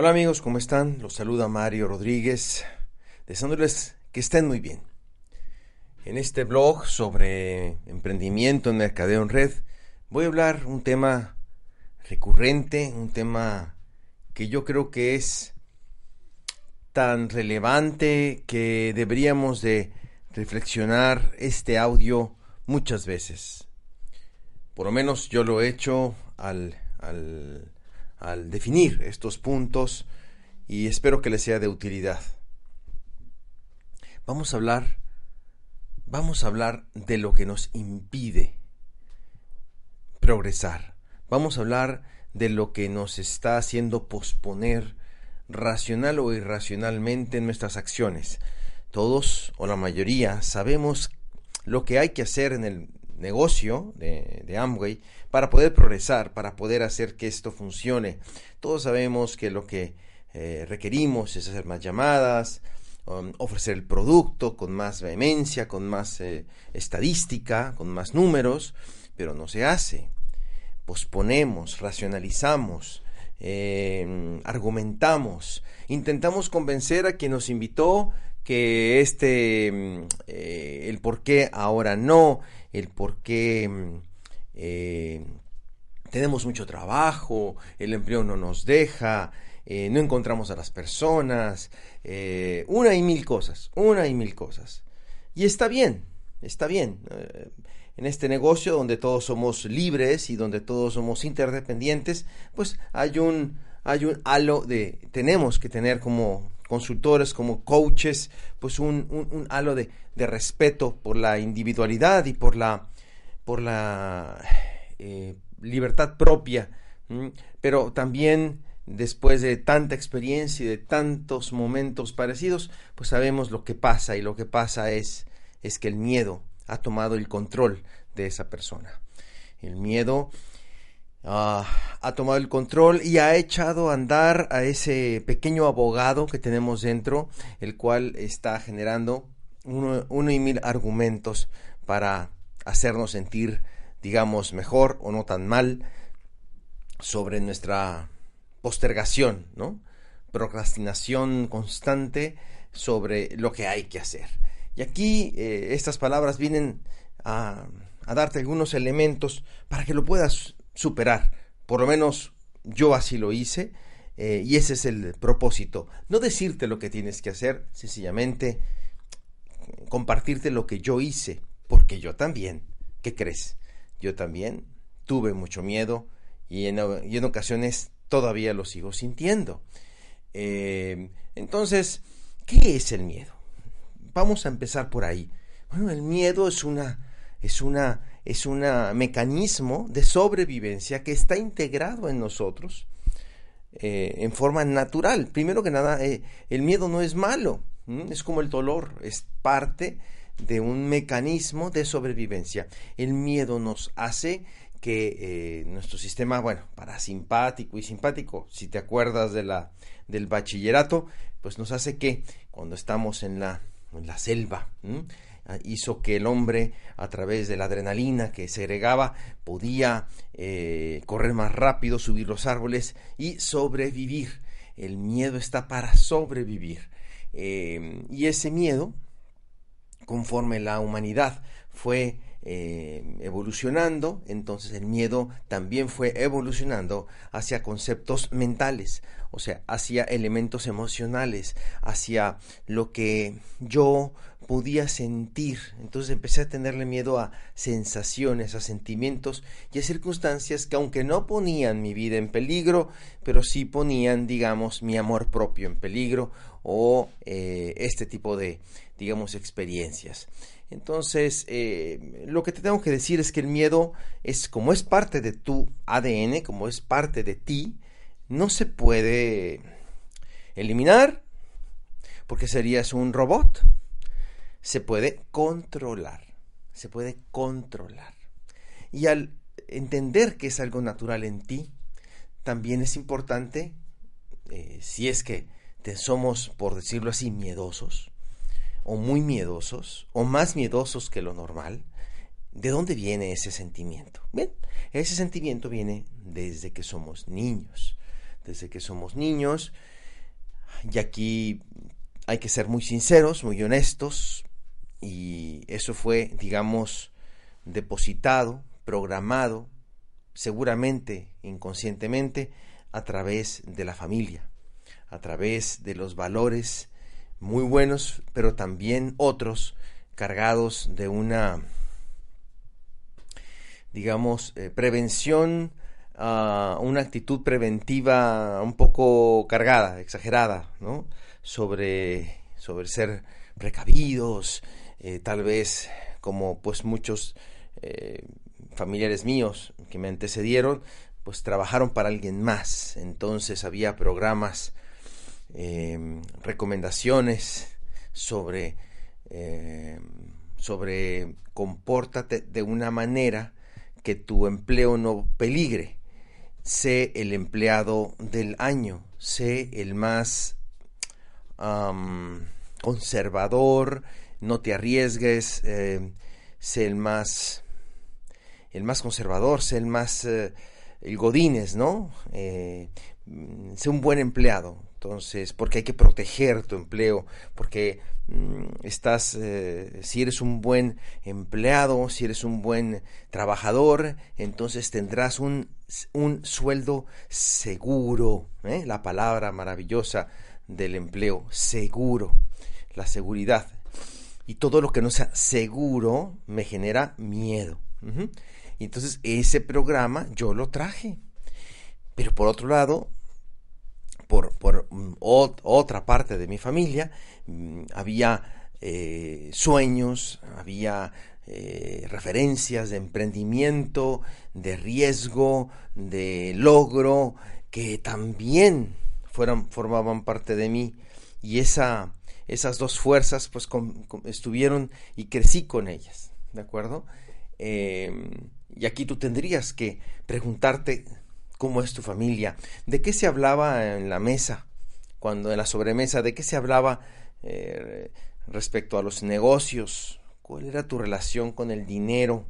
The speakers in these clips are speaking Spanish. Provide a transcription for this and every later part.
Hola amigos, ¿cómo están? Los saluda Mario Rodríguez, deseándoles que estén muy bien. En este blog sobre emprendimiento en mercadeo en red, voy a hablar un tema recurrente, un tema que yo creo que es tan relevante que deberíamos de reflexionar este audio muchas veces. Por lo menos yo lo he hecho al al definir estos puntos y espero que les sea de utilidad. Vamos a hablar vamos a hablar de lo que nos impide progresar. Vamos a hablar de lo que nos está haciendo posponer racional o irracionalmente en nuestras acciones. Todos o la mayoría sabemos lo que hay que hacer en el negocio de, Amway para poder progresar, para poder hacer que esto funcione. Todos sabemos que lo que eh, requerimos es hacer más llamadas, um, ofrecer el producto con más vehemencia, con más eh, estadística, con más números, pero no se hace. Posponemos, racionalizamos, em, argumentamos, intentamos convencer a quien nos invitó que este, mm, eh, el por qué ahora no, el por qué mm, eh, tenemos mucho trabajo, el empleo no nos deja, eh, no encontramos a las personas, eh, una y mil cosas, una y mil cosas. Y está bien, está bien. en este negocio donde todos somos libres y donde todos somos interdependientes, pues hay un, hay un halo de tenemos que tener como consultores, como coaches, pues un, halo de, respeto por la individualidad y por la, por la eh, libertad propia. Pero también después de tanta experiencia y de tantos momentos parecidos, pues sabemos lo que pasa y lo que pasa es, es que el miedo ha tomado el control de esa persona. El miedo Ah, ha tomado el control y ha echado a andar a ese pequeño abogado que tenemos dentro, el cual está generando uno, y mil argumentos para hacernos sentir, digamos, mejor o no tan mal sobre nuestra postergación, ¿no? Procrastinación constante sobre lo que hay que hacer. Y aquí eh, estas palabras vienen a darte algunos elementos para que lo puedas superar. Por lo menos yo así lo hice eh, y ese es el propósito. No decirte lo que tienes que hacer, sencillamente compartirte lo que yo hice, porque yo también, ¿qué crees? Yo también tuve mucho miedo y en, ocasiones todavía lo sigo sintiendo. Eh, entonces, ¿qué es el miedo? Vamos a empezar por ahí. Bueno, el miedo es una es una es un mecanismo de sobrevivencia que está integrado en nosotros eh, en forma natural. Primero que nada, eh, el miedo no es malo, es como el dolor, es parte de un mecanismo de sobrevivencia. El miedo nos hace que eh, nuestro sistema, bueno, parasimpático y simpático, si te acuerdas de la, del bachillerato, pues nos hace que cuando estamos en la, en la selva, Ah, hizo que el hombre, a través de la adrenalina que segregaba, podía eh, correr más rápido, subir los árboles y sobrevivir. El miedo está para sobrevivir. Em, y ese miedo, conforme la humanidad fue em, evolucionando, entonces el miedo también fue evolucionando hacia conceptos mentales, o sea, hacia elementos emocionales, hacia lo que yo podía sentir. Entonces empecé a tenerle miedo a sensaciones, a sentimientos y a circunstancias que aunque no ponían mi vida en peligro, pero sí ponían, digamos, mi amor propio en peligro o eh, este tipo de, digamos, experiencias. Entonces, eh, lo que te tengo que decir es que el miedo es como es parte de tu ADN, como es parte de ti, no se puede eliminar porque serías un robot se puede controlar, se puede controlar. Y al entender que es algo natural en ti, también es importante, eh, si es que te somos, por decirlo así, miedosos, o muy miedosos, o más miedosos que lo normal, ¿de dónde viene ese sentimiento? Bien, ese sentimiento viene desde que somos niños, desde que somos niños, y aquí hay que ser muy sinceros, muy honestos, y eso fue, digamos, depositado, programado, seguramente inconscientemente, a través de la familia, a través de los valores muy buenos, pero también otros cargados de una, digamos, eh, prevención, ah, una actitud preventiva un poco cargada, exagerada, ¿no? Sobre, sobre ser precavidos, eh, tal vez como pues muchos eh, familiares míos que me antecedieron, pues trabajaron para alguien más. Entonces había programas, em, recomendaciones sobre, em, sobre compórtate de una manera que tu empleo no peligre. Sé el empleado del año, sé el más conservador, no te arriesgues, eh, sé el más, el más conservador, sé el más, eh, el godines, ¿no? Eh, sé un buen empleado, entonces, porque hay que proteger tu empleo, porque mm, estás, si eres un buen empleado, si eres un buen trabajador, entonces tendrás un, sueldo seguro, la palabra maravillosa del empleo, seguro, la seguridad y todo lo que no sea seguro me genera miedo. Y entonces ese programa yo lo traje. Pero por otro lado, por, mm, otra parte de mi familia, mm, había eh, sueños, había eh, referencias de emprendimiento, de riesgo, de logro, que también formaban parte de mí. Y esa esas dos fuerzas pues estuvieron y crecí con ellas, ¿de acuerdo? Em, y aquí tú tendrías que preguntarte cómo es tu familia, de qué se hablaba en la mesa, cuando en la sobremesa, de qué se hablaba eh, respecto a los negocios, cuál era tu relación con el dinero.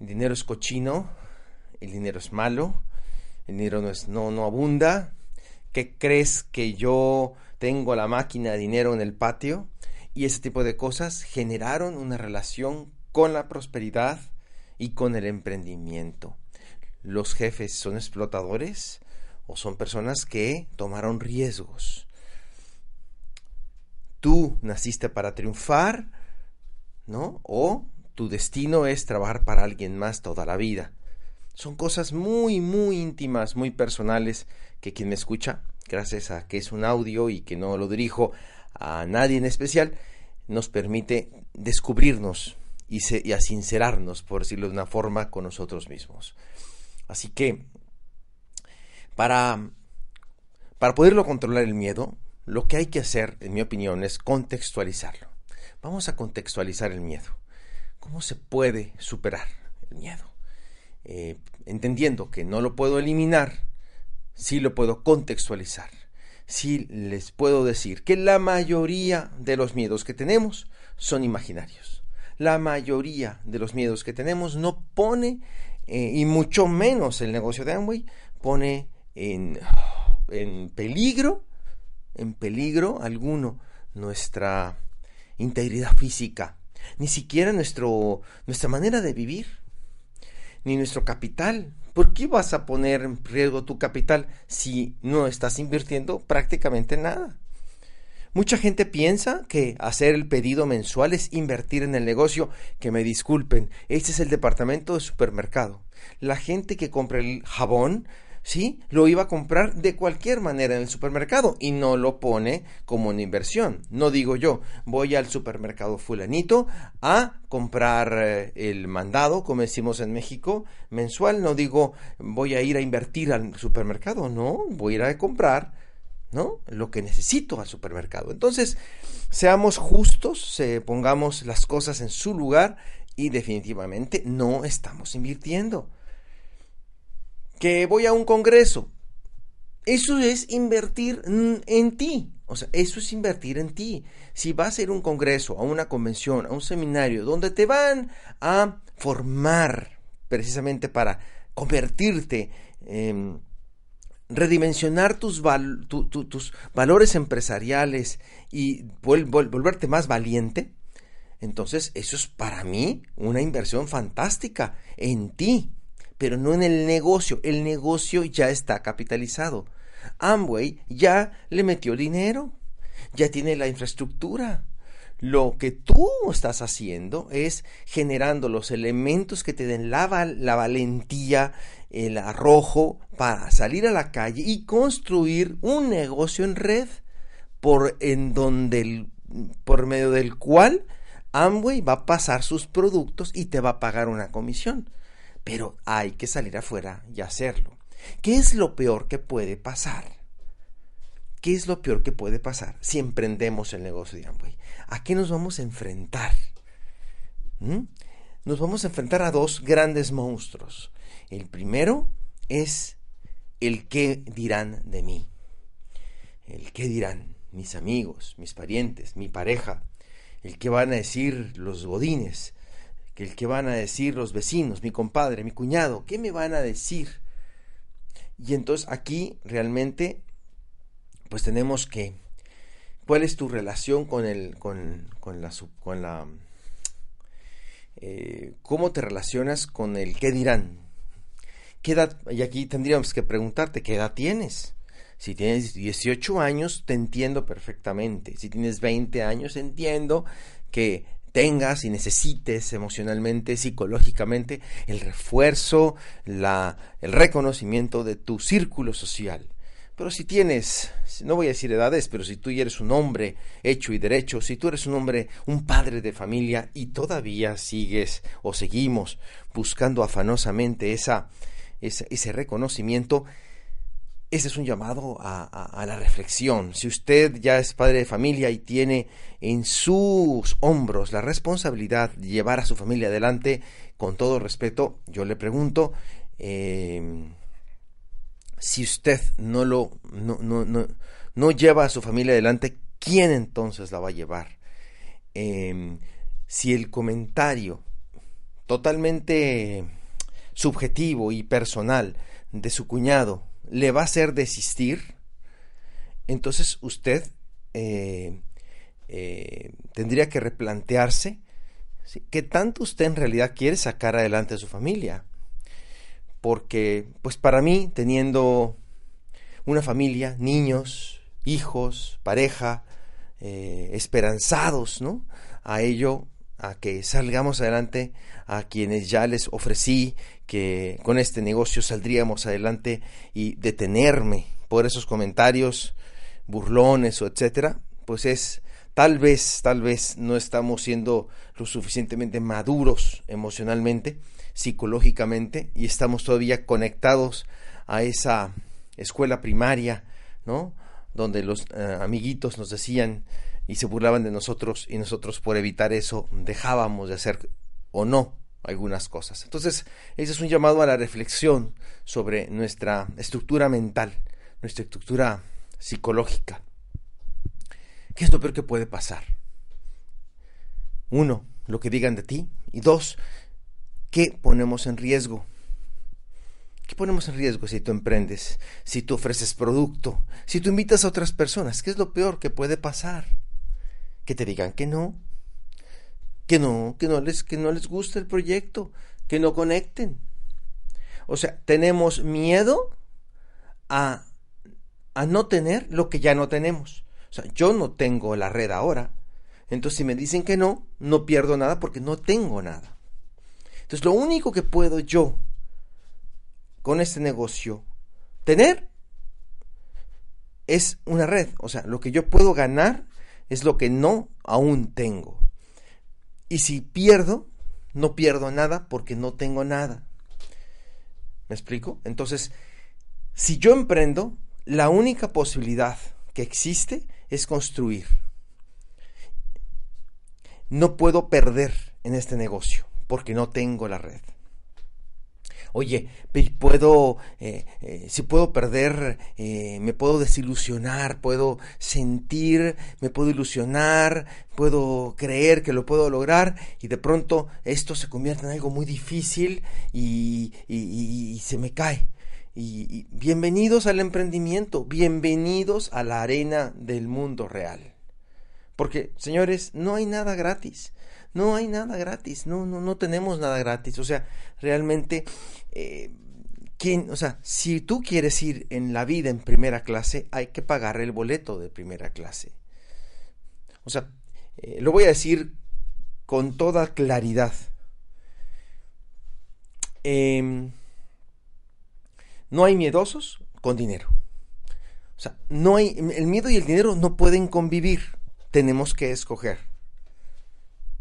El dinero es cochino, el dinero es malo, el dinero no es no no abunda. ¿Qué crees que yo tengo la máquina de dinero en el patio y ese tipo de cosas generaron una relación con la prosperidad y con el emprendimiento. Los jefes son explotadores o son personas que tomaron riesgos. Tú naciste para triunfar, ¿no? O tu destino es trabajar para alguien más toda la vida. Son cosas muy, muy íntimas, muy personales, que quien me escucha, gracias a que es un audio y que no lo dirijo a nadie en especial, nos permite descubrirnos y, se, por decirlo de una forma, con nosotros mismos. Así que, para, para poderlo controlar el miedo, lo que hay que hacer, en mi opinión, es contextualizarlo. Vamos a contextualizar el miedo. ¿Cómo se puede superar el miedo? Eh, entendiendo que no lo puedo eliminar, sí lo puedo contextualizar. Sí les puedo decir que la mayoría de los miedos que tenemos son imaginarios. La mayoría de los miedos que tenemos no pone, eh, y mucho menos el negocio de Amway, pone en, en peligro, en peligro alguno nuestra integridad física, ni siquiera nuestro, nuestra manera de vivir ni nuestro capital. ¿Por qué vas a poner en riesgo tu capital si no estás invirtiendo prácticamente nada? Mucha gente piensa que hacer el pedido mensual es invertir en el negocio. Que me disculpen, este es el departamento de supermercado. La gente que compra el jabón ¿sí? Lo iba a comprar de cualquier manera en el supermercado y no lo pone como una inversión. No digo yo, voy al supermercado fulanito a comprar eh, el mandado, como decimos en México, mensual. No digo, voy a ir a invertir al supermercado, no, voy a ir a comprar. ¿no? Lo que necesito al supermercado. Entonces, seamos justos, pongamos las cosas en su lugar y definitivamente no estamos invirtiendo que voy a un congreso. Eso es invertir en ti. O sea, eso es invertir en ti. Si vas a ir a un congreso, a una convención, a un seminario, donde te van a formar precisamente para convertirte, redimensionar tus, tus valores empresariales y volverte más valiente, entonces eso es para mí una inversión fantástica en ti pero no en el negocio. El negocio ya está capitalizado. Amway ya le metió dinero, ya tiene la infraestructura. Lo que tú estás haciendo es generando los elementos que te den la, valentía, el arrojo para salir a la calle y construir un negocio en red por, en donde por medio del cual Amway va a pasar sus productos y te va a pagar una comisión pero hay que salir afuera y hacerlo. ¿Qué es lo peor que puede pasar? ¿Qué es lo peor que puede pasar si emprendemos el negocio de Amway? ¿A qué nos vamos a enfrentar? ¿Mm? Nos vamos a enfrentar a dos grandes monstruos. El primero es el qué dirán de mí. El qué dirán mis amigos, mis parientes, mi pareja. El qué van a decir los godines que el que van a decir los vecinos, mi compadre, mi cuñado, ¿qué me van a decir? Y entonces aquí realmente pues tenemos que cuál es tu relación con el con, con la con la eh, cómo te relacionas con el qué dirán qué edad y aquí tendríamos que preguntarte qué edad tienes si tienes 18 años te entiendo perfectamente si tienes 20 años entiendo que tengas y necesites emocionalmente, psicológicamente, el refuerzo, la, el reconocimiento de tu círculo social. Pero si tienes, no voy a decir edades, pero si tú ya eres un hombre hecho y derecho, si tú eres un hombre, un padre de familia y todavía sigues o seguimos buscando afanosamente esa, ese reconocimiento, ese es un llamado a, la reflexión. Si usted ya es padre de familia y tiene en sus hombros la responsabilidad de llevar a su familia adelante, con todo respeto, yo le pregunto, eh, si usted no lo no, lleva a su familia adelante, ¿quién entonces la va a llevar? Em, si el comentario totalmente subjetivo y personal de su cuñado le va a hacer desistir, entonces usted eh, eh, tendría que replantearse qué tanto usted en realidad quiere sacar adelante a su familia. Porque, pues para mí, teniendo una familia, niños, hijos, pareja, eh, esperanzados, ¿no? A ello a que salgamos adelante, a quienes ya les ofrecí que con este negocio saldríamos adelante y detenerme por esos comentarios burlones o etcétera, pues es tal vez, tal vez no estamos siendo lo suficientemente maduros emocionalmente, psicológicamente y estamos todavía conectados a esa escuela primaria, ¿no? Donde los eh, amiguitos nos decían y se burlaban de nosotros y nosotros por evitar eso dejábamos de hacer o no algunas cosas. Entonces, ese es un llamado a la reflexión sobre nuestra estructura mental, nuestra estructura psicológica. ¿Qué es lo peor que puede pasar? Uno, lo que digan de ti. Y dos, ¿qué ponemos en riesgo? ¿Qué ponemos en riesgo si tú emprendes? Si tú ofreces producto? Si tú invitas a otras personas? ¿Qué es lo peor que puede pasar? que te digan que no, que no, que no les, que no les gusta el proyecto, que no conecten. O sea, tenemos miedo a, a no tener lo que ya no tenemos. O sea, yo no tengo la red ahora. Entonces, si me dicen que no, no pierdo nada porque no tengo nada. Entonces, lo único que puedo yo con este negocio tener es una red. O sea, lo que yo puedo ganar es lo que no aún tengo. Y si pierdo, no pierdo nada porque no tengo nada. ¿Me explico? Entonces, si yo emprendo, la única posibilidad que existe es construir. No puedo perder en este negocio porque no tengo la red oye, puedo, eh, eh, si puedo perder, eh, me puedo desilusionar, puedo sentir, me puedo ilusionar, puedo creer que lo puedo lograr y de pronto esto se convierte en algo muy difícil y, y se me cae. y bienvenidos al emprendimiento, bienvenidos a la arena del mundo real. Porque, señores, no hay nada gratis no hay nada gratis, no, no, no tenemos nada gratis. O sea, realmente, eh, ¿quién, o sea, si tú quieres ir en la vida en primera clase, hay que pagar el boleto de primera clase. O sea, eh, lo voy a decir con toda claridad. Em, no hay miedosos con dinero. O sea, no hay, el miedo y el dinero no pueden convivir. Tenemos que escoger.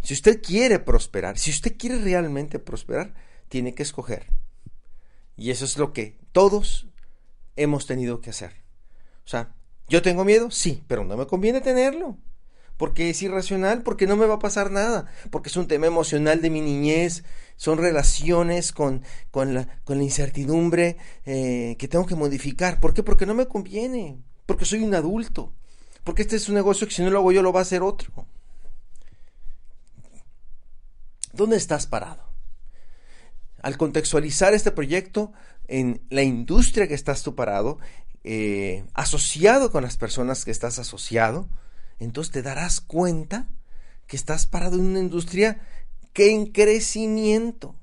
Si usted quiere prosperar, si usted quiere realmente prosperar, tiene que escoger. Y eso es lo que todos hemos tenido que hacer. O sea, yo tengo miedo, sí, pero no me conviene tenerlo. Porque es irracional, porque no me va a pasar nada, porque es un tema emocional de mi niñez, son relaciones con, con, la, incertidumbre eh, que tengo que modificar. ¿Por qué? Porque no me conviene, porque soy un adulto, porque este es un negocio que si no lo hago yo lo va a hacer otro. ¿Dónde estás parado? Al contextualizar este proyecto en la industria que estás tú parado, eh, asociado con las personas que estás asociado, entonces te darás cuenta que estás parado en una industria que en crecimiento.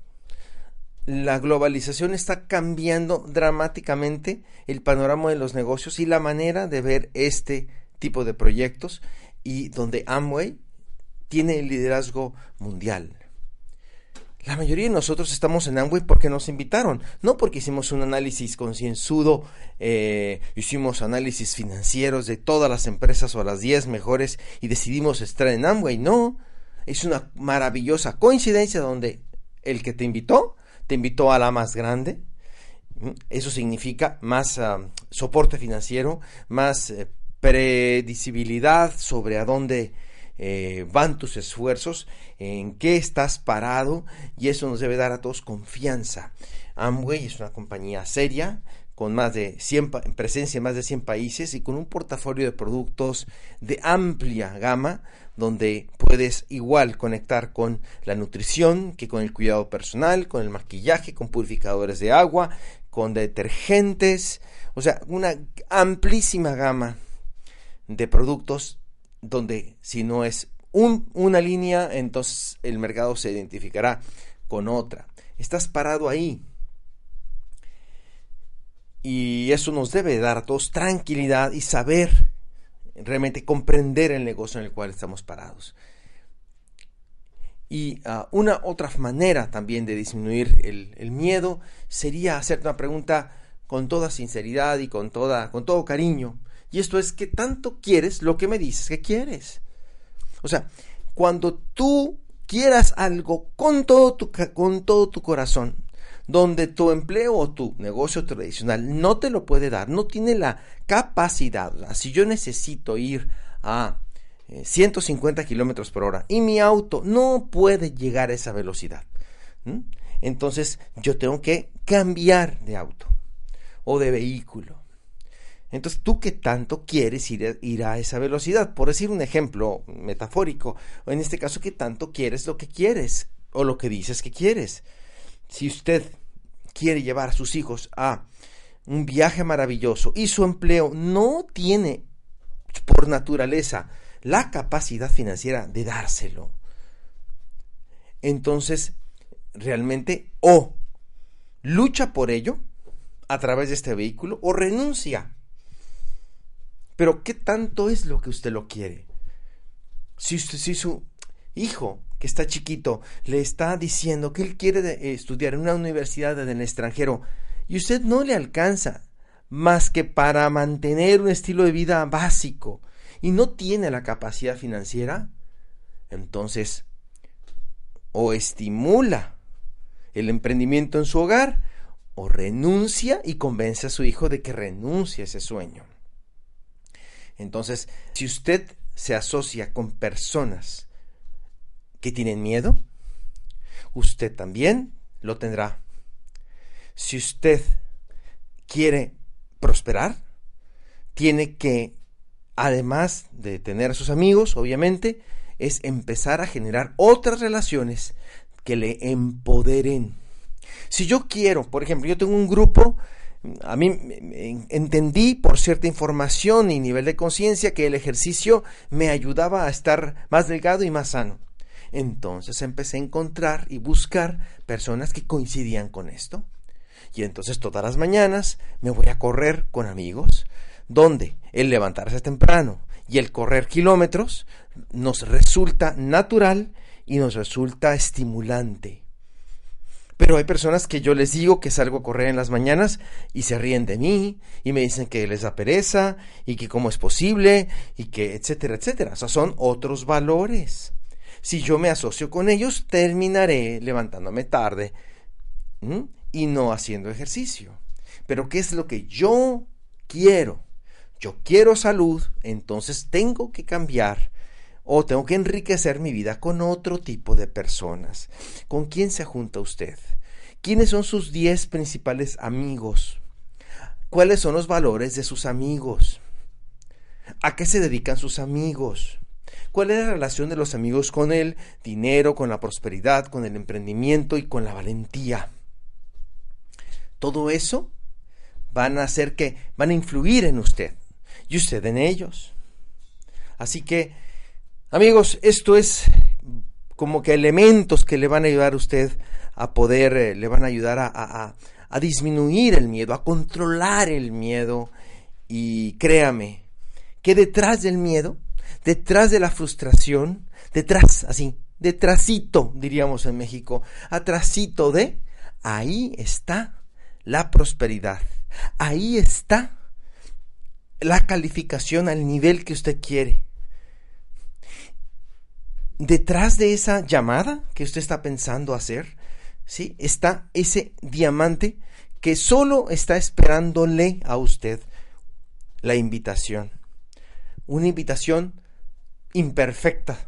La globalización está cambiando dramáticamente el panorama de los negocios y la manera de ver este tipo de proyectos y donde Amway tiene el liderazgo mundial. La mayoría de nosotros estamos en Amway porque nos invitaron, no porque hicimos un análisis concienzudo, eh, hicimos análisis financieros de todas las empresas o las 10 mejores y decidimos estar en Amway, no. Es una maravillosa coincidencia donde el que te invitó, te invitó a la más grande. Eso significa más ah, soporte financiero, más eh, previsibilidad sobre a dónde eh, van tus esfuerzos, en qué estás parado y eso nos debe dar a todos confianza. Amway es una compañía seria, con más de 100, presencia en más de 100 países y con un portafolio de productos de amplia gama donde puedes igual conectar con la nutrición que con el cuidado personal, con el maquillaje, con purificadores de agua, con detergentes, o sea, una amplísima gama de productos donde si no es una línea, entonces el mercado se identificará con otra. Estás parado ahí. Y eso nos debe dar a todos tranquilidad y saber realmente comprender el negocio en el cual estamos parados. Y ah, una otra manera también de disminuir el, miedo sería hacerte una pregunta con toda sinceridad y con, toda, con todo cariño. Y esto es que tanto quieres lo que me dices que quieres. O sea, cuando tú quieras algo con todo tu, con todo tu corazón, donde tu empleo o tu negocio tradicional no te lo puede dar, no tiene la capacidad. si yo necesito ir a 150 eh, kilómetros por hora y mi auto no puede llegar a esa velocidad, entonces yo tengo que cambiar de auto o de vehículo. Entonces, ¿tú qué tanto quieres ir a, ir a esa velocidad? Por decir un ejemplo metafórico, o en este caso, ¿qué tanto quieres lo que quieres o lo que dices que quieres? Si usted quiere llevar a sus hijos a un viaje maravilloso y su empleo no tiene por naturaleza la capacidad financiera de dárselo, entonces realmente o lucha por ello a través de este vehículo o renuncia pero ¿qué tanto es lo que usted lo quiere? Si, usted, su hijo, que está chiquito, le está diciendo que él quiere eh, estudiar en una universidad en el extranjero y usted no le alcanza más que para mantener un estilo de vida básico y no tiene la capacidad financiera, entonces o estimula el emprendimiento en su hogar o renuncia y convence a su hijo de que renuncie a ese sueño. Entonces, si usted se asocia con personas que tienen miedo, usted también lo tendrá. Si usted quiere prosperar, tiene que, además de tener a sus amigos, obviamente, es empezar a generar otras relaciones que le empoderen. Si yo quiero, por ejemplo, yo tengo un grupo a mí entendí por cierta información y nivel de conciencia que el ejercicio me ayudaba a estar más delgado y más sano. Entonces empecé a encontrar y buscar personas que coincidían con esto. Y entonces todas las mañanas me voy a correr con amigos, donde el levantarse temprano y el correr kilómetros nos resulta natural y nos resulta estimulante. Pero hay personas que yo les digo que salgo a correr en las mañanas y se ríen de mí y me dicen que les da pereza y que cómo es posible y que etcétera, etcétera. O sea, son otros valores. Si yo me asocio con ellos, terminaré levantándome tarde y no haciendo ejercicio. Pero ¿qué es lo que yo quiero? Yo quiero salud, entonces tengo que cambiar o tengo que enriquecer mi vida con otro tipo de personas. ¿Con quién se junta usted? ¿Quiénes son sus 10 principales amigos? ¿Cuáles son los valores de sus amigos? ¿A qué se dedican sus amigos? ¿Cuál es la relación de los amigos con el dinero, con la prosperidad, con el emprendimiento y con la valentía? Todo eso van a hacer que van a influir en usted y usted en ellos. Así que Amigos, esto es como que elementos que le van a ayudar a usted a poder, eh, le van a ayudar a, disminuir el miedo, a controlar el miedo. Y créame, que detrás del miedo, detrás de la frustración, detrás, así, detrásito, diríamos en México, atrásito de, ahí está la prosperidad, ahí está la calificación al nivel que usted quiere detrás de esa llamada que usted está pensando hacer, ¿sí? Está ese diamante que solo está esperándole a usted la invitación. Una invitación imperfecta,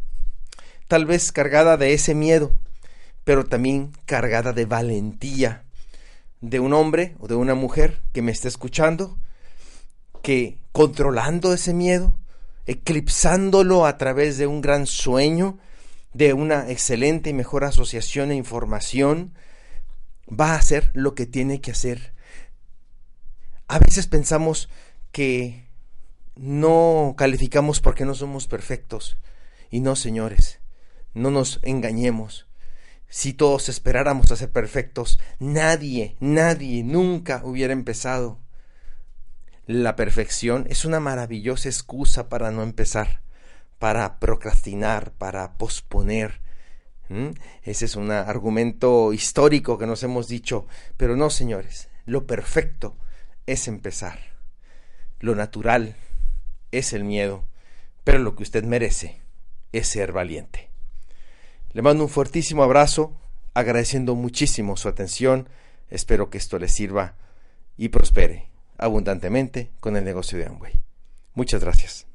tal vez cargada de ese miedo, pero también cargada de valentía de un hombre o de una mujer que me está escuchando, que controlando ese miedo, eclipsándolo a través de un gran sueño, de una excelente y mejor asociación e información, va a hacer lo que tiene que hacer. A veces pensamos que no calificamos porque no somos perfectos. Y no, señores, no nos engañemos. Si todos esperáramos a ser perfectos, nadie, nadie nunca hubiera empezado la perfección es una maravillosa excusa para no empezar, para procrastinar, para posponer. Ese es un argumento histórico que nos hemos dicho, pero no, señores, lo perfecto es empezar. Lo natural es el miedo, pero lo que usted merece es ser valiente. Le mando un fuertísimo abrazo, agradeciendo muchísimo su atención, espero que esto le sirva y prospere abundantemente con el negocio de Amway. Muchas gracias.